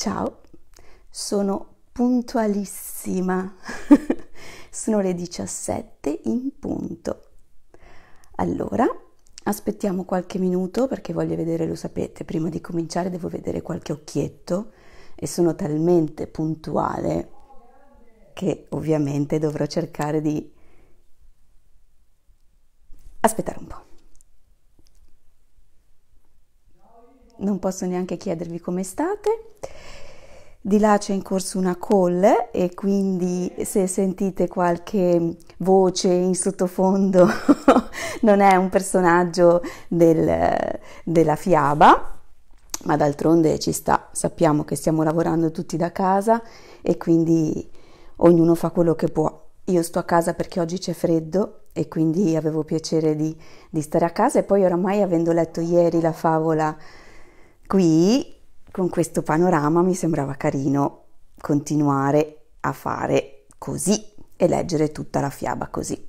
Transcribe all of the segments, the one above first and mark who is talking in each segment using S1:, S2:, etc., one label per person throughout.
S1: Ciao, sono puntualissima. sono le 17 in punto. Allora, aspettiamo qualche minuto perché voglio vedere, lo sapete, prima di cominciare devo vedere qualche occhietto e sono talmente puntuale che ovviamente dovrò cercare di aspettare un po'. Non posso neanche chiedervi come state. Di là c'è in corso una call e quindi se sentite qualche voce in sottofondo non è un personaggio del, della fiaba, ma d'altronde ci sta, sappiamo che stiamo lavorando tutti da casa e quindi ognuno fa quello che può. Io sto a casa perché oggi c'è freddo e quindi avevo piacere di, di stare a casa e poi oramai avendo letto ieri la favola qui con questo panorama mi sembrava carino continuare a fare così e leggere tutta la fiaba così.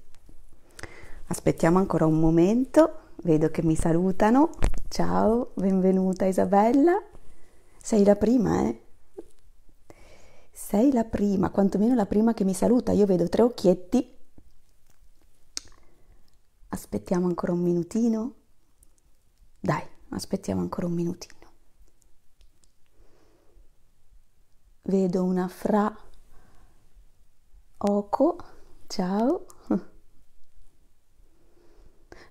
S1: Aspettiamo ancora un momento, vedo che mi salutano. Ciao, benvenuta Isabella. Sei la prima, eh? Sei la prima, quantomeno la prima che mi saluta. Io vedo tre occhietti. Aspettiamo ancora un minutino. Dai, aspettiamo ancora un minutino. vedo una fra Oco, ciao.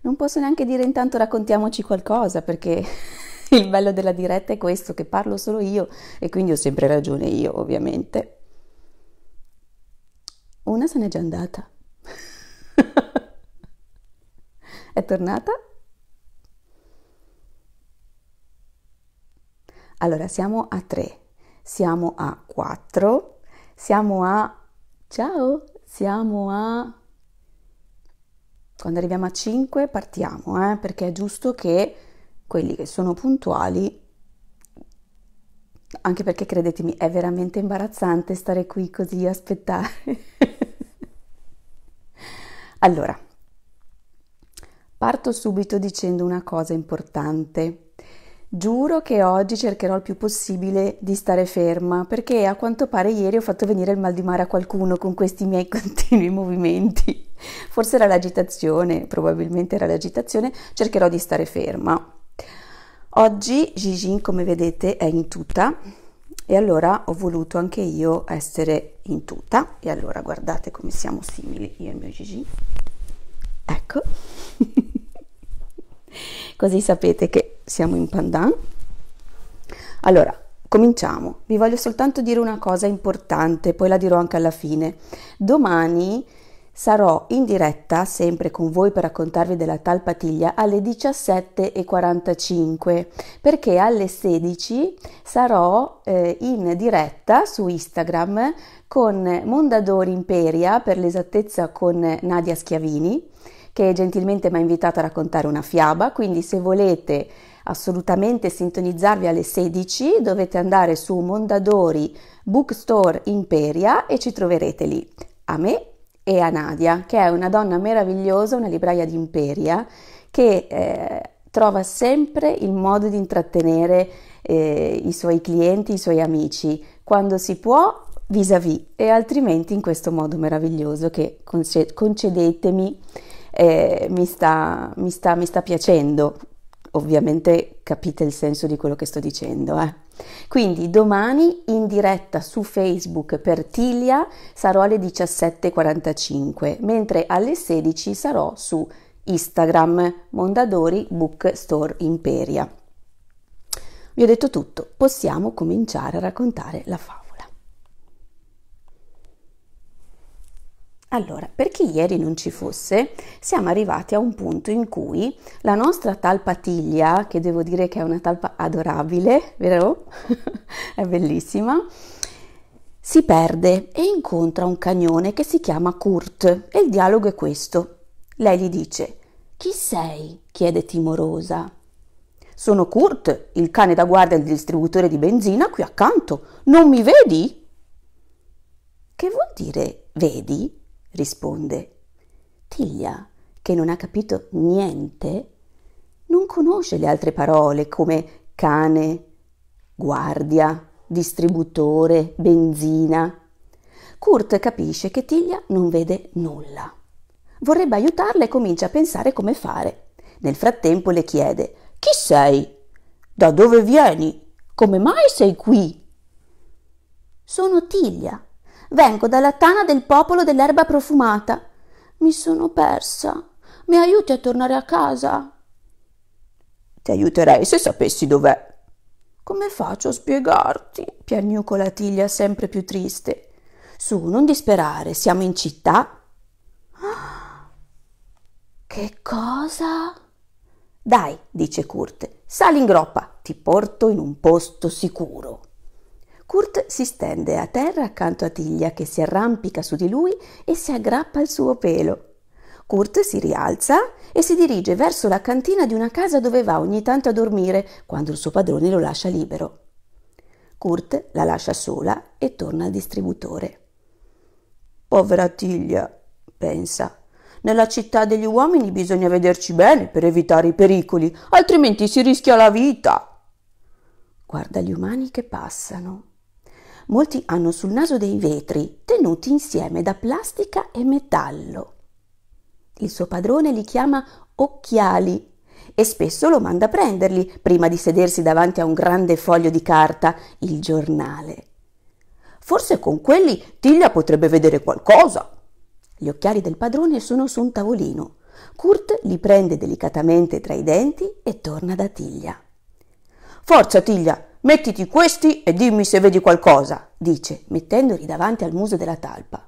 S1: Non posso neanche dire intanto raccontiamoci qualcosa perché il bello della diretta è questo, che parlo solo io e quindi ho sempre ragione io ovviamente. Una se n'è già andata. è tornata? Allora, siamo a tre siamo a 4, siamo a ciao, siamo a... Quando arriviamo a 5 partiamo, eh? perché è giusto che quelli che sono puntuali, anche perché credetemi è veramente imbarazzante stare qui così a aspettare. allora, parto subito dicendo una cosa importante Giuro che oggi cercherò il più possibile di stare ferma, perché a quanto pare ieri ho fatto venire il mal di mare a qualcuno con questi miei continui movimenti. Forse era l'agitazione, probabilmente era l'agitazione, cercherò di stare ferma. Oggi Gigin, come vedete, è in tuta e allora ho voluto anche io essere in tuta e allora guardate come siamo simili io e il mio Gigin. Ecco. Così sapete che siamo in pandan. Allora, cominciamo. Vi voglio soltanto dire una cosa importante, poi la dirò anche alla fine. Domani sarò in diretta sempre con voi per raccontarvi della talpatiglia alle 17.45 perché alle 16 sarò eh, in diretta su Instagram con Mondadori Imperia per l'esattezza con Nadia Schiavini che gentilmente mi ha invitato a raccontare una fiaba, quindi se volete assolutamente sintonizzarvi alle 16 dovete andare su Mondadori Bookstore Imperia e ci troverete lì, a me e a Nadia, che è una donna meravigliosa, una libraia di Imperia, che eh, trova sempre il modo di intrattenere eh, i suoi clienti, i suoi amici, quando si può vis-à-vis e altrimenti in questo modo meraviglioso che concedetemi eh, mi, sta, mi, sta, mi, sta, piacendo. Ovviamente capite il senso di quello che sto dicendo. Eh. Quindi domani in diretta su Facebook per Tilia sarò alle 17.45, mentre alle 16 sarò su Instagram Mondadori Bookstore Imperia. Vi ho detto tutto, possiamo cominciare a raccontare la favola. Allora, per chi ieri non ci fosse, siamo arrivati a un punto in cui la nostra talpa tiglia, che devo dire che è una talpa adorabile, vero? è bellissima, si perde e incontra un cagnone che si chiama Kurt e il dialogo è questo. Lei gli dice, chi sei? chiede timorosa. Sono Kurt, il cane da guardia del distributore di benzina qui accanto. Non mi vedi? Che vuol dire vedi? risponde. Tiglia, che non ha capito niente, non conosce le altre parole come cane, guardia, distributore, benzina. Kurt capisce che Tiglia non vede nulla. Vorrebbe aiutarla e comincia a pensare come fare. Nel frattempo le chiede Chi sei? Da dove vieni? Come mai sei qui? Sono Tiglia, Vengo dalla tana del popolo dell'erba profumata. Mi sono persa. Mi aiuti a tornare a casa? Ti aiuterei se sapessi dov'è. Come faccio a spiegarti? piagnucola Tiglia sempre più triste. Su, non disperare, siamo in città. Che cosa? Dai, dice Kurt, sali in groppa, ti porto in un posto sicuro. Kurt si stende a terra accanto a Tiglia che si arrampica su di lui e si aggrappa al suo pelo. Kurt si rialza e si dirige verso la cantina di una casa dove va ogni tanto a dormire quando il suo padrone lo lascia libero. Kurt la lascia sola e torna al distributore. Povera Tiglia, pensa. Nella città degli uomini bisogna vederci bene per evitare i pericoli, altrimenti si rischia la vita. Guarda gli umani che passano Molti hanno sul naso dei vetri tenuti insieme da plastica e metallo. Il suo padrone li chiama occhiali e spesso lo manda a prenderli prima di sedersi davanti a un grande foglio di carta, il giornale. Forse con quelli Tiglia potrebbe vedere qualcosa. Gli occhiali del padrone sono su un tavolino. Kurt li prende delicatamente tra i denti e torna da Tiglia. Forza, Tiglia, Mettiti questi e dimmi se vedi qualcosa, dice, mettendoli davanti al muso della talpa.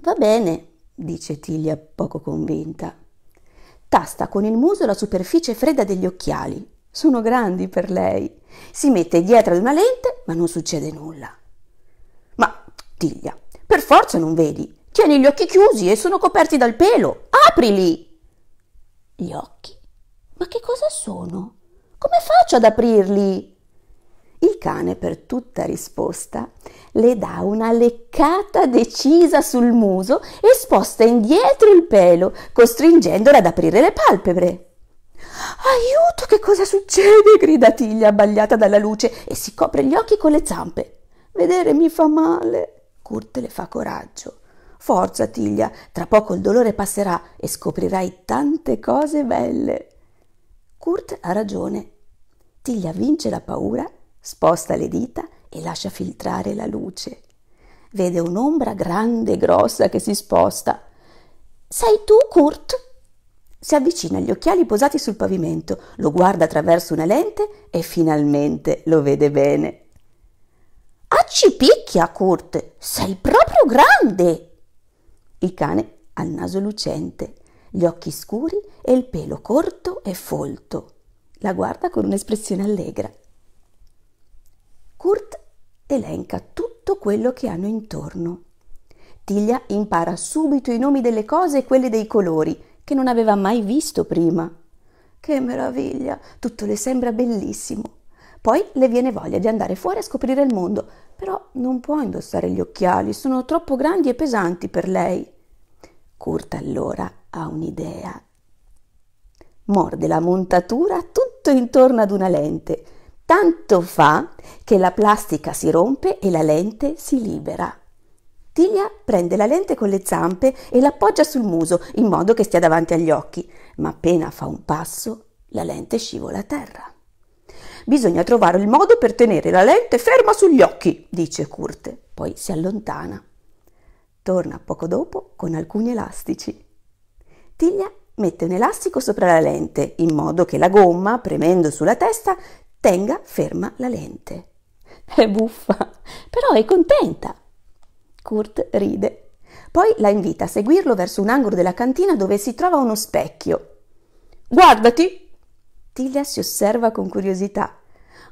S1: Va bene, dice Tiglia poco convinta. Tasta con il muso la superficie fredda degli occhiali. Sono grandi per lei. Si mette dietro ad una lente, ma non succede nulla. Ma, Tiglia, per forza non vedi. Tieni gli occhi chiusi e sono coperti dal pelo. Aprili! Gli occhi? Ma che cosa sono? Come faccio ad aprirli? Il cane, per tutta risposta, le dà una leccata decisa sul muso e sposta indietro il pelo, costringendola ad aprire le palpebre. Aiuto, che cosa succede? grida Tiglia, abbagliata dalla luce, e si copre gli occhi con le zampe. Vedere mi fa male. Kurt le fa coraggio. Forza, Tiglia, tra poco il dolore passerà e scoprirai tante cose belle. Kurt ha ragione. Tiglia vince la paura Sposta le dita e lascia filtrare la luce. Vede un'ombra grande e grossa che si sposta. Sei tu, Kurt? Si avvicina agli occhiali posati sul pavimento, lo guarda attraverso una lente e finalmente lo vede bene. Accipicchia, Kurt! Sei proprio grande! Il cane ha il naso lucente, gli occhi scuri e il pelo corto e folto. La guarda con un'espressione allegra. Kurt elenca tutto quello che hanno intorno. Tiglia impara subito i nomi delle cose e quelli dei colori, che non aveva mai visto prima. Che meraviglia! Tutto le sembra bellissimo. Poi le viene voglia di andare fuori a scoprire il mondo, però non può indossare gli occhiali, sono troppo grandi e pesanti per lei. Kurt allora ha un'idea. Morde la montatura tutto intorno ad una lente Tanto fa che la plastica si rompe e la lente si libera. Tiglia prende la lente con le zampe e l'appoggia sul muso in modo che stia davanti agli occhi, ma appena fa un passo la lente scivola a terra. Bisogna trovare il modo per tenere la lente ferma sugli occhi, dice Kurt, poi si allontana. Torna poco dopo con alcuni elastici. Tiglia mette un elastico sopra la lente in modo che la gomma, premendo sulla testa, tenga ferma la lente. È buffa, però è contenta. Kurt ride. Poi la invita a seguirlo verso un angolo della cantina dove si trova uno specchio. Guardati! Tiglia si osserva con curiosità.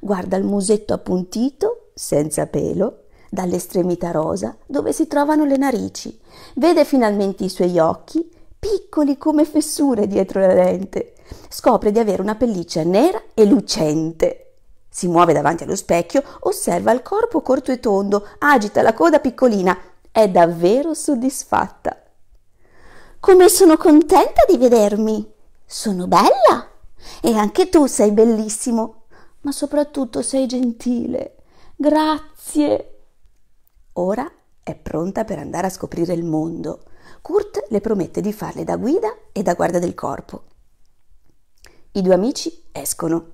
S1: Guarda il musetto appuntito, senza pelo, dall'estremità rosa, dove si trovano le narici. Vede finalmente i suoi occhi, piccoli come fessure dietro la lente. Scopre di avere una pelliccia nera e lucente. Si muove davanti allo specchio, osserva il corpo corto e tondo, agita la coda piccolina. È davvero soddisfatta. Come sono contenta di vedermi! Sono bella! E anche tu sei bellissimo, ma soprattutto sei gentile. Grazie! Ora è pronta per andare a scoprire il mondo. Kurt le promette di farle da guida e da guardia del corpo. I due amici escono.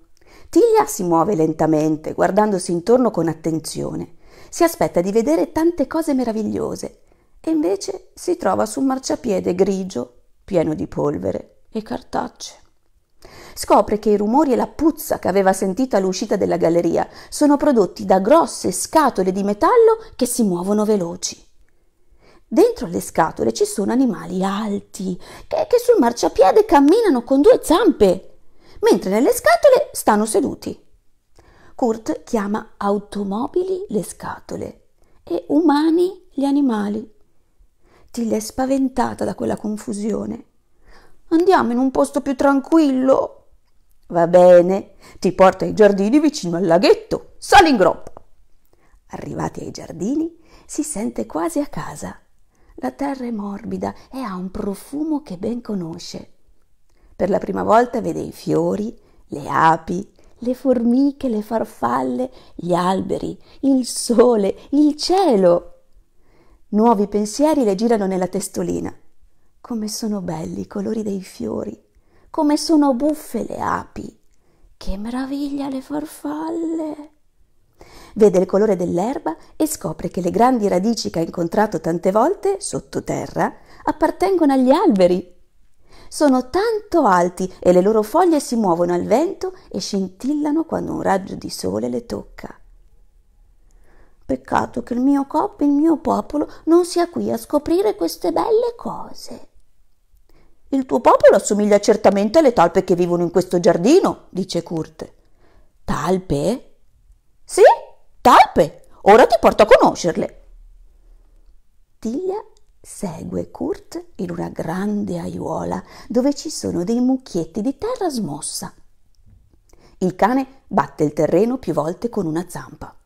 S1: Tiglia si muove lentamente, guardandosi intorno con attenzione. Si aspetta di vedere tante cose meravigliose e invece si trova su un marciapiede grigio, pieno di polvere e cartacce. Scopre che i rumori e la puzza che aveva sentito all'uscita della galleria sono prodotti da grosse scatole di metallo che si muovono veloci. Dentro alle scatole ci sono animali alti che, che sul marciapiede camminano con due zampe, mentre nelle scatole stanno seduti. Kurt chiama automobili le scatole e umani gli animali. Tilly è spaventata da quella confusione. Andiamo in un posto più tranquillo. Va bene, ti porto ai giardini vicino al laghetto. Sali in groppa. Arrivati ai giardini, si sente quasi a casa. La terra è morbida e ha un profumo che ben conosce. Per la prima volta vede i fiori, le api, le formiche, le farfalle, gli alberi, il sole, il cielo. Nuovi pensieri le girano nella testolina. Come sono belli i colori dei fiori, come sono buffe le api, che meraviglia le farfalle vede il colore dell'erba e scopre che le grandi radici che ha incontrato tante volte sottoterra appartengono agli alberi. Sono tanto alti e le loro foglie si muovono al vento e scintillano quando un raggio di sole le tocca. Peccato che il mio coppo e il mio popolo non sia qui a scoprire queste belle cose. Il tuo popolo assomiglia certamente alle talpe che vivono in questo giardino, dice Kurt. Talpe? Sì, Talpe, ora ti porto a conoscerle. Tiglia segue Kurt in una grande aiuola dove ci sono dei mucchietti di terra smossa. Il cane batte il terreno più volte con una zampa.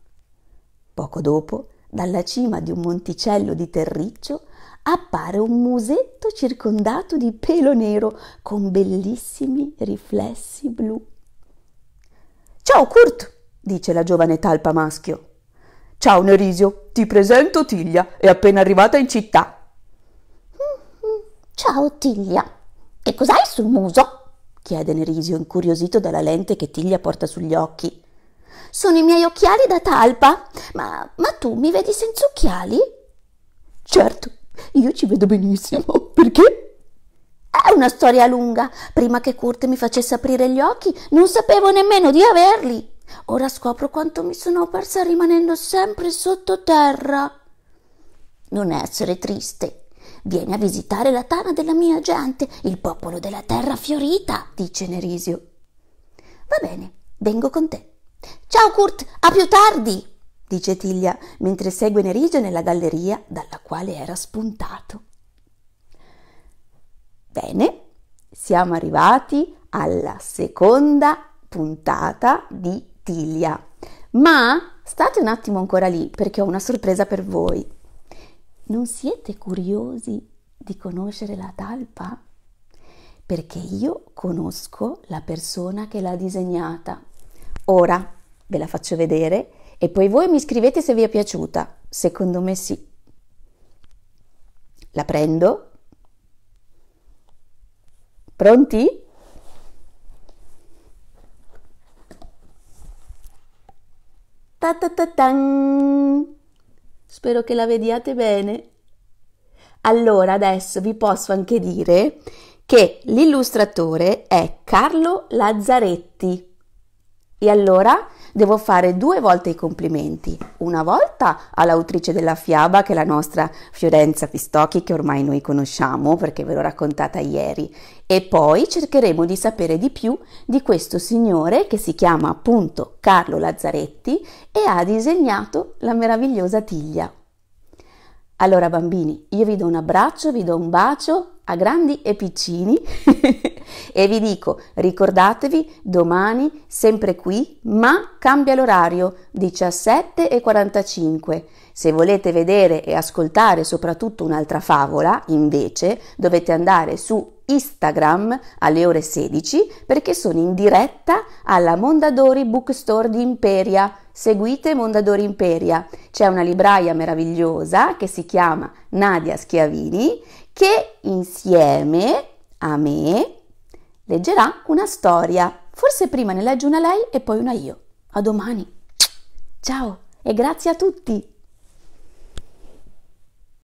S1: Poco dopo, dalla cima di un monticello di terriccio, appare un musetto circondato di pelo nero con bellissimi riflessi blu. Ciao Kurt! dice la giovane talpa maschio. Ciao Nerisio, ti presento Tiglia, è appena arrivata in città. Mm-hmm. Ciao Tiglia, che cos'hai sul muso? chiede Nerisio, incuriosito dalla lente che Tiglia porta sugli occhi. Sono i miei occhiali da talpa, ma, ma tu mi vedi senza occhiali? Certo, io ci vedo benissimo. Perché? È una storia lunga. Prima che Kurt mi facesse aprire gli occhi, non sapevo nemmeno di averli. Ora scopro quanto mi sono persa rimanendo sempre sottoterra. Non essere triste. Vieni a visitare la tana della mia gente, il popolo della terra fiorita, dice Nerisio. Va bene, vengo con te. Ciao Kurt, a più tardi, dice Tiglia, mentre segue Nerisio nella galleria dalla quale era spuntato. Bene, siamo arrivati alla seconda puntata di Attilia. Ma state un attimo ancora lì perché ho una sorpresa per voi. Non siete curiosi di conoscere la talpa? Perché io conosco la persona che l'ha disegnata. Ora ve la faccio vedere e poi voi mi scrivete se vi è piaciuta. Secondo me sì. La prendo. Pronti? Spero che la vediate bene. Allora, adesso vi posso anche dire che l'illustratore è Carlo Lazzaretti. E allora devo fare due volte i complimenti, una volta all'autrice della fiaba che è la nostra Fiorenza Pistocchi che ormai noi conosciamo perché ve l'ho raccontata ieri e poi cercheremo di sapere di più di questo signore che si chiama appunto Carlo Lazzaretti e ha disegnato la meravigliosa tiglia. Allora bambini, io vi do un abbraccio, vi do un bacio a grandi e piccini E vi dico, ricordatevi, domani, sempre qui, ma cambia l'orario, 17.45. Se volete vedere e ascoltare soprattutto un'altra favola, invece, dovete andare su Instagram alle ore 16 perché sono in diretta alla Mondadori Bookstore di Imperia. Seguite Mondadori Imperia. C'è una libraia meravigliosa che si chiama Nadia Schiavini che insieme a me leggerà una storia. Forse prima ne legge una lei e poi una io. A domani. Ciao e grazie a tutti.